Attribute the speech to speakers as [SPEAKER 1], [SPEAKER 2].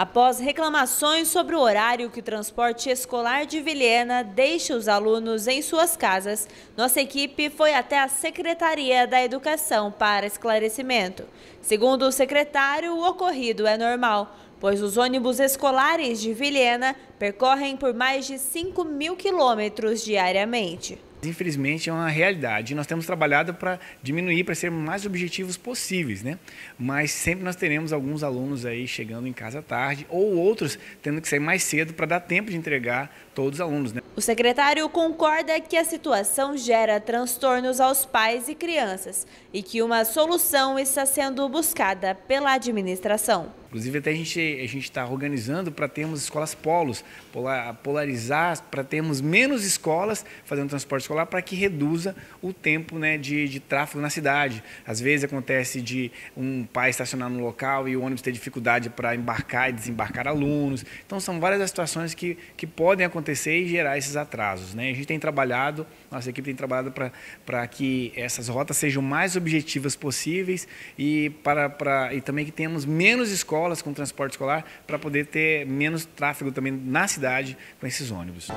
[SPEAKER 1] após reclamações sobre o horário que o transporte escolar de Vilhena deixa os alunos em suas casas, nossa equipe foi até a Secretaria da Educação para esclarecimento. Segundo o secretário, o ocorrido é normal, pois os ônibus escolares de Vilhena percorrem por mais de 5 mil quilômetros diariamente.
[SPEAKER 2] Infelizmente é uma realidade. Nós temos trabalhado para diminuir, para ser mais objetivos possíveis, né? Mas sempre nós teremos alguns alunos aí chegando em casa tarde ou outros tendo que sair mais cedo para dar tempo de entregar todos os alunos, né?
[SPEAKER 1] O secretário concorda que a situação gera transtornos aos pais e crianças e que uma solução está sendo buscada pela administração.
[SPEAKER 2] Inclusive, até a gente a está organizando para termos escolas polos, polarizar, para termos menos escolas fazendo transporte escolar para que reduza o tempo né, de, de tráfego na cidade. Às vezes acontece de um pai estacionar no local e o ônibus ter dificuldade para embarcar e desembarcar alunos. Então, são várias as situações que, que podem acontecer e gerar esses atrasos. Né? A gente tem trabalhado, nossa equipe tem trabalhado para que essas rotas sejam mais objetivas possíveis e, para, para e também que tenhamos menos escolas escolas com transporte escolar para poder ter menos tráfego também na cidade com esses ônibus.